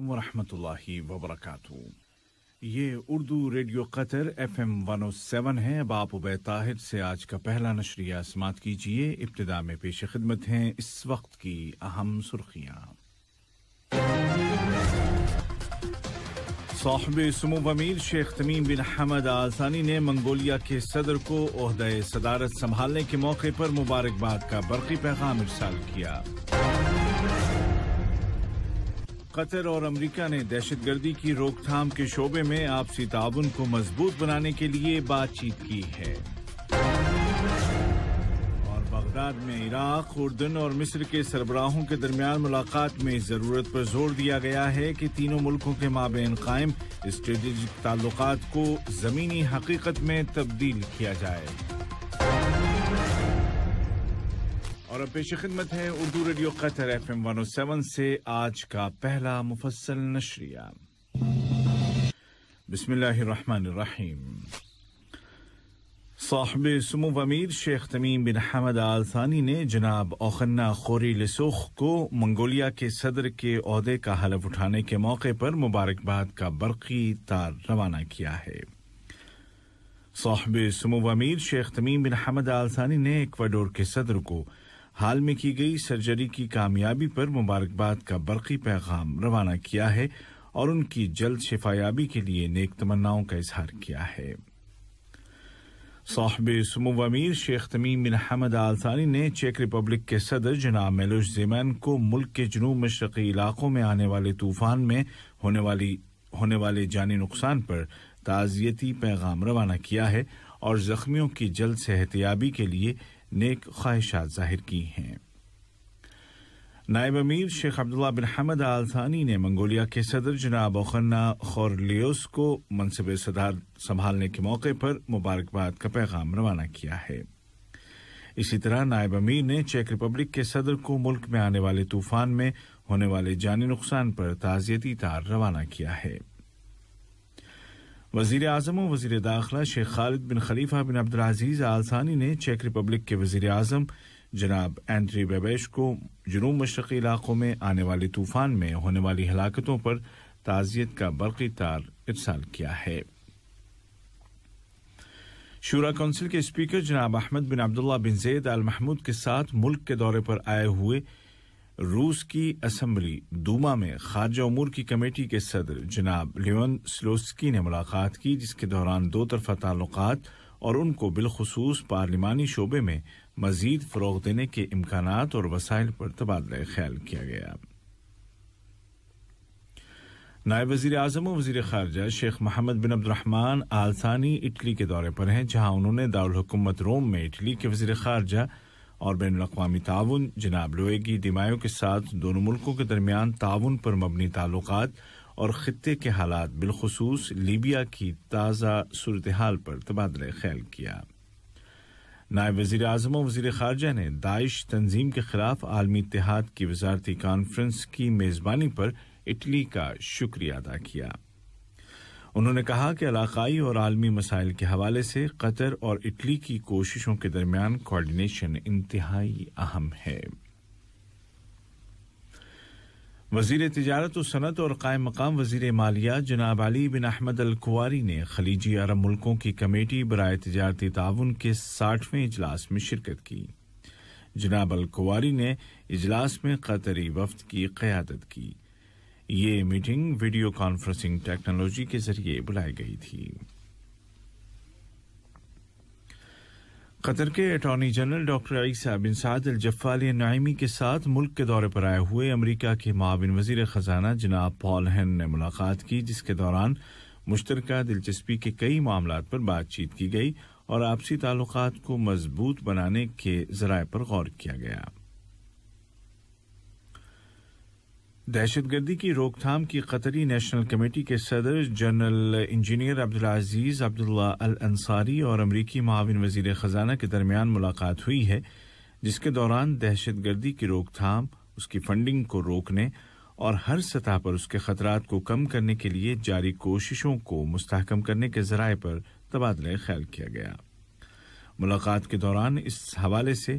अलैक्म वरहमतुल्लाहि वबरकातु ये Urdu radio Qatar F M one seven है अब आप उबै ताहिर से आज का पहला नशरिया समात कीजिए इब्तदा में पेश खिदमत हैं इस वक्त की अहम सुर्खियाँ साहब सुमो अमीर शेख तमीम बिन हमद आसानी ने मंगोलिया के सदर को ओहदे सदारत संभालने के मौके पर मुबारकबाद का बरकी पैगाम इरसाल किया कतर और अमेरिका ने दहशतगर्दी की रोकथाम के शोबे में आपसी ताबन को मजबूत बनाने के लिए बातचीत की है और बगदाद में इराक उर्दन और मिस्र के सरबराहों के दरमियान मुलाकात में ज़रूरत पर जोर दिया गया है कि तीनों मुल्कों के माबेन कायम स्ट्रेटेजिक ताल्लुक को ज़मीनी हकीकत में तब्दील किया जाए और अब पेश खिदमत है Urdu radio Qatar F M one seven से आज का पहला मुफसल नशरिया बिस्मिल्लाहिर्रहमानिर्रहीम साहब समूब अमीर शेख तमीम बिन हमद आल सानी ने जनाब ओखन्ना खोरी लसूख को मंगोलिया के सदर के अहदे का हलफ उठाने के मौके पर मुबारकबाद का बरकी तार रवाना किया है साहब समूब अमीर शेख तमीम बिन हमद आल सानी ने इक्वाडोर के सदर को हाल में की गई सर्जरी की कामयाबी पर मुबारकबाद का बरकी पैगाम रवाना किया है और उनकी जल्द शिफायाबी के लिए नेक तमन्नाओं का इजहार किया है साहब सुमो अमीर शेख तमीम बिन हमद आलसानी ने चेक रिपब्लिक के सदर जनाब मेलोश जेमैन को मुल्क के जनूब मशरकी इलाकों में आने वाले तूफान में होने वाली होने वाले जानी नुकसान पर ताज़ियती पैगाम रवाना किया है और ज़ख्मियों की जल्द सेहतियाबी के लिए नेक ख्वाहिशात जाहिर की हैं नायब अमीर शेख अब्दुल्ला बिन हमद आल थानी ने मंगोलिया के सदर जनाब ओखन्ना खोरलियोस को मनसब सदार संभालने के मौके पर मुबारकबाद का पैगाम रवाना किया है इसी तरह नायब अमीर ने चेक रिपब्लिक के सदर को मुल्क में आने वाले तूफान में होने वाले जानी नुकसान पर ताज़ियती तार रवाना किया है वजीर अजम और वजीर दाखिला शेख खालिद बिन खलीफा बिन अब्दुल अजीज आलसानी ने चेक रिपब्लिक के वजीर आजम जनाब एंट्री बेबेश को जुनूब मशरक़ी इलाकों में आने वाले तूफ़ान में होने वाली हलाकतों पर ताज़ियत का बरकी तार इरसाल किया है शूरा कौंसिल के स्पीकर जनाब अहमद बिन अब्दुल्ला बिन जैद अल महमूद के साथ मुल्क के दौरे पर आए हुए रूस की असम्बली दूमा में खारजा उमूर की कमेटी के सदर जनाब लियोन स्लोस्की ने मुलाकात की जिसके दौरान दो तरफा ताल्लुक और उनको बिलखसूस पार्लिमानी शोबे में मजीद फ़रोग देने के इम्कान और वसाइल पर तबादला ख्याल किया गया नायब वजी अजम और वजीर खारजा Sheikh Mohammed bin Abdulrahman Al Thani Italy के दौरे पर हैं जहां उन्होंने दारकूमत रोम में इटली के वजीर खारजा और बैन अवी ताउन जनाब लोहे की दिमायों के साथ दोनों मुल्कों के दरमियान ताउन पर मबनी ताल्लुक और ख़त्े के हालात बिलखसूस लीबिया की ताज़ा सूरत हाल पर तबादला ख्याल किया नायब वजीर अजम और वजीर खारजा ने दाइश तंजीम के खिलाफ आलमी इतिहाद की वजारती कॉन्फ्रेंस की मेज़बानी पर इटली का शुक्रिया अदा किया उन्होंने कहा कि इलाकई और आलमी मसाइल के हवाले से कतर और इटली की कोशिशों के दरमियान कोऑर्डिनेशन इंतहाई अहम है वजीर तजारत और सनत और कायम मकाम वजीर मालिया जनाब अली बिन अहमद अलकुआरी ने खलीजी अरब मुल्कों की कमेटी बरए तजारती ताउन के साठवें इजलास में शिरकत की जनाब अलकुआरी ने इजलास में कतरी वफद की क्यादत की ये मीटिंग वीडियो कॉन्फ्रेंसिंग टेक्नोलॉजी के जरिए बुलाई गई थी कतर के attorney general doctor Eisa bin Saad Al Jaffali Nuaimi के साथ मुल्क के दौरे पर आए हुए अमरीका के माबिन वजीर खजाना जनाब पॉल हैन ने मुलाकात की जिसके दौरान मुश्तरका दिलचस्पी के कई मामला पर बातचीत की गई और आपसी ताल्लुक को मजबूत बनाने के जराये पर गौर किया गया दहशतगर्दी की रोकथाम की कतरी नेशनल कमेटी के सदर general engineer Abdul Aziz Abdullah Al Ansari और अमरीकी माविन वजीर ख़जाना के दरमियान मुलाकात हुई है जिसके दौरान दहशतगर्दी की रोकथाम उसकी फंडिंग को रोकने और हर सतह पर उसके खतरात को कम करने के लिए जारी कोशिशों को मुस्तकम करने के जराये पर तबादला ख्याल किया गया मुलाकात के दौरान इस हवाले से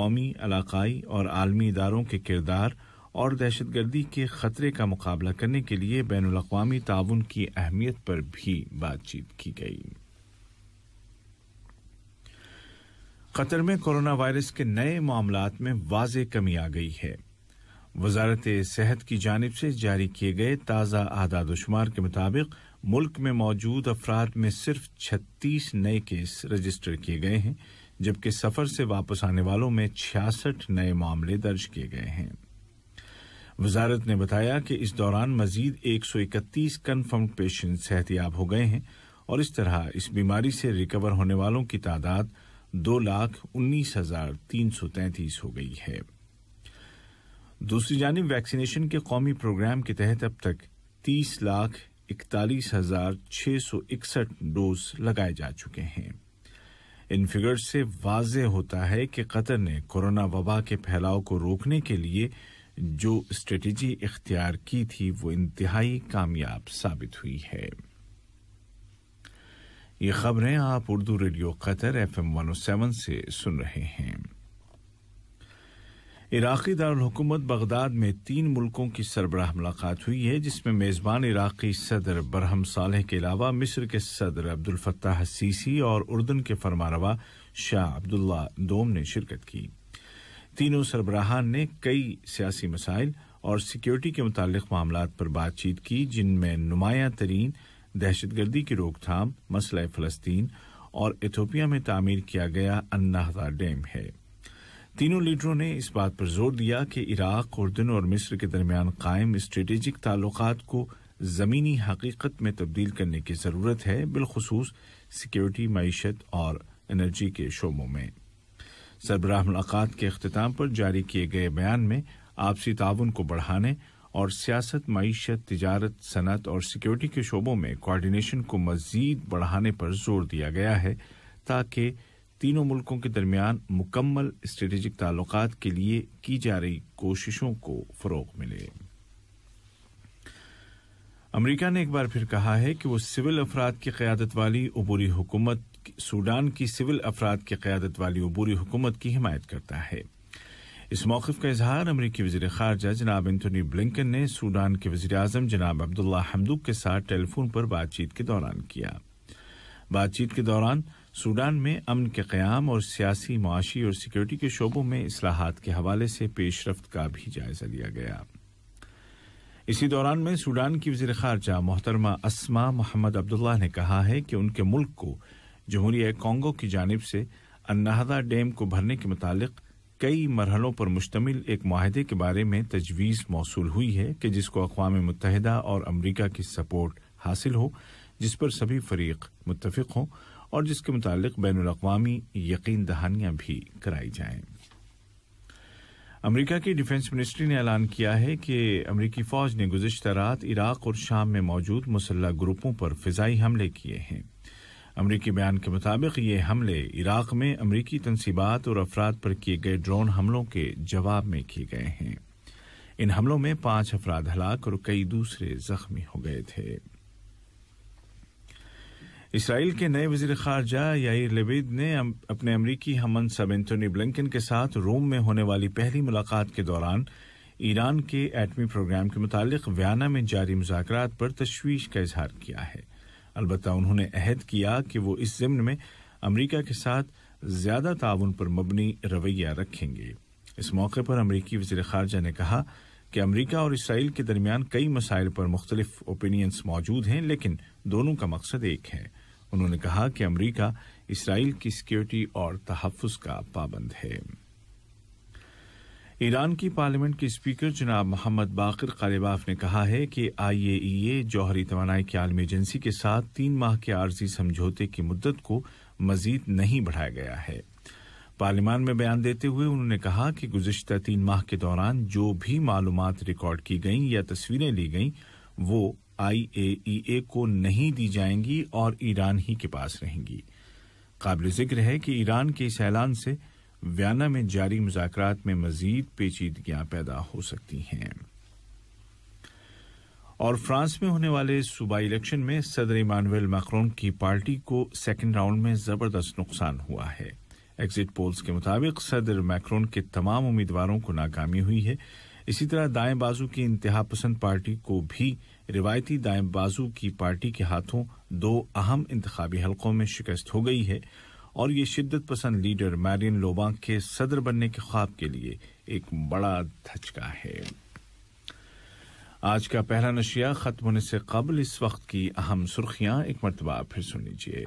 कौमी इलाकई और आलमी इदारों के किरदार और दहशतगर्दी के खतरे का मुकाबला करने के लिए बैन अवी ताउन की अहमियत पर भी बातचीत की गई कतर में कोरोना वायरस के नए मामला में वाज कमी आ गई है वजारत सेहत की जानब से जारी किए गए ताज़ा आदाद आदादोशुमार के मुताबिक मुल्क में मौजूद अफराद में सिर्फ छत्तीस नए केस रजिस्टर किए गए हैं जबकि सफ़र से वापस आने वालों में छियासठ नए मामले दर्ज किए गए हैं वजारत ने बताया कि इस दौरान मजीद एक सौ इकतीस कन्फर्म पेशेंट सेहतियाब हो गए हैं और इस तरह इस बीमारी से रिकवर होने वालों की तादाद दो लाख उन्नीस हजार तीन सौ तैंतीस हो गई है दूसरी जानब वैक्सीनेशन के कौमी प्रोग्राम के तहत अब तक तीस लाख इकतालीस हजार छह सौ इकसठ डोज लगाए जा चुके हैं इन फिगर्स से वाज होता है कि कतर ने कोरोना वबा के फैलाव को रोकने के लिए जो स्ट्रेटजी इख्तियार की थी वो इंतहाई कामयाब साबित हुई है ये खबरें आप Urdu radio Qatar F M one seven से सुन रहे हैं इराकी दारकूमत बगदाद में तीन मुल्कों की सरबराह मुलाकात हुई है जिसमें मेज़बान इराकी सदर बरहम सालेह के अलावा मिस्र के सदर अब्दुल फत्ताह सीसी और उर्दन के फरमारवा शाह अब्दुल्ला दोम ने शिरकत की तीनों सरबराहान ने कई सियासी मसाइल और सिक्योरिटी के मुतल मामला पर बातचीत की जिनमें नुमाया तरीन दहशत गर्दी की रोकथाम मसला फ़लस्तीन और इथोपिया में तामीर किया गया अन्नाहदा डैम है तीनों लीडरों ने इस बात पर जोर दिया कि इराक उर्दन और मिस्र के दरमियान कायम स्ट्रेटेजिक ताल्लुक को ज़मीनी हकीकत में तब्दील करने की ज़रूरत है बिलखसूस सिक्योरिटी मीशत और एनर्जी के शोबों में सरबराह मुलाकात के अख्ताम पर जारी किए गए बयान में आपसी ताउन को बढ़ाने और सियासत मीशत तजारत सनत और सिक्योरिटी के शोबों में कोऑर्डिनेशन को मजीद बढ़ाने पर जोर दिया गया है ताकि तीनों मुल्कों के दरमियान मुकम्मल स्ट्रेटेजिक ताल्लुक के लिए की जा रही कोशिशों को फ़रोग मिले अमरीका ने एक बार फिर कहा है कि वह सिविल अफराद की क्यादत वाली अबूरी हुकूमत सूडान की सिविल अफराद की क्यादत वाली अबूरी हुकूमत की हिमायत करता है इस मौक़ का इजहार अमरीकी वजी खारजा जनाब एंथनी ब्लिंकन ने सूडान के वजी अजम जनाब अब्दुल्ला हमदूक के साथ टेलीफोन पर बातचीत के दौरान किया बातचीत के दौरान सूडान में अमन के क्याम और सियासी मुआशी और सिक्योरिटी के शोबों में असलाहत के हवाले से पेशरफ का भी जायजा लिया गया इसी दौरान में सूडान की वजी खारजा मोहतरमा असमा मोहम्मद अब्दुल्ला ने कहा है कि उनके मुल्क को जमहूरी कांगो की जानब से अन्नाहदा डैम को भरने के मतलब कई मरहलों पर मुश्तमिल एक माहदे के बारे में तजवीज़ मौसू हुई है कि जिसको अकवा मुतहदा और अमरीका की सपोर्ट हासिल हो जिस पर सभी फरीक मुतफिक हों और जिसके मुतालिक बैन अवी यकीन दहानियाँ भी कराई जाएं अमेरिका की डिफेंस मिनिस्ट्री ने ऐलान किया है कि अमेरिकी फौज ने गुजशत रात इराक और शाम में मौजूद मुसल्ह ग्रुपों पर फिजाई हमले किए हैं अमरीकी बयान के मुताबिक ये हमले इराक में अमरीकी तनसीबात और अफराद पर किए गए ड्रोन हमलों के जवाब में किए गए हैं इन हमलों में पांच अफराद हलाक और कई दूसरे जख्मी हो गए थे इसराइल के नए वजीर खारजा याइर लेविद ने अपने अमरीकी हमन सब एंथोनी ब्लिंकन के साथ रोम में होने वाली पहली मुलाकात के दौरान ईरान के एटमी प्रोग्राम के मुतालिक व्याना में जारी मुजात पर तशवीश का इजहार किया है अलबत् उन्होंने अहद किया कि वो इस ज़िम्न में अमरीका के साथ ज़्यादा ताउन पर मबनी रवैया रखेंगे इस मौके पर अमरीकी वजी खारजा ने कहा कि अमरीका और इसराइल के दरमियान कई मसाइल पर मुख्तलिफ ओपिनियंस मौजूद हैं लेकिन दोनों का मकसद एक है उन्होंने कहा कि अमरीका इसराइल की सिक्योरिटी और तहफ़ का पाबंद है ईरान की पार्लियामेंट के स्पीकर जनाब मोहम्मद बाकर कालेबाफ ने कहा है कि आईएईए जौहरी तोानाई की आलमी एजेंसी के साथ तीन माह के आर्जी समझौते की मुद्दत को मजीद नहीं बढ़ाया गया है पार्लियामान में बयान देते हुए उन्होंने कहा कि गुजशत तीन माह के दौरान जो भी मालूम रिकॉर्ड की गई या तस्वीरें ली गई वो आईएईए को नहीं दी जाएंगी और ईरान ही के पास रहेंगी काबिल जिक्र है कि ईरान के इस ऐलान से वियना में जारी मुजात में मजीद पेचीदगियाँ पैदा हो सकती हैं और फ्रांस में होने वाले सूबाई इलेक्शन में सदर इमानुएल मैक्रोन की पार्टी को सेकेंड राउंड में जबरदस्त नुकसान हुआ है एग्जिट पोल्स के मुताबिक सदर मैक्रोन के तमाम उम्मीदवारों को नाकामी हुई है इसी तरह दाएं बाजू की इंतहा पसंद पार्टी को भी रिवायती दाएं बाजू की पार्टी के हाथों दो अहम इंतबी हलकों में शिकस्त हो गई है और ये शिद्दत पसंद लीडर मैरियन लोबांग के सदर बनने के ख्वाब के लिए एक बड़ा धचका है आज का पहला नशिया खत्म होने से कबल इस वक्त की अहम सुर्खियां एक मरतबा फिर सुन लीजिए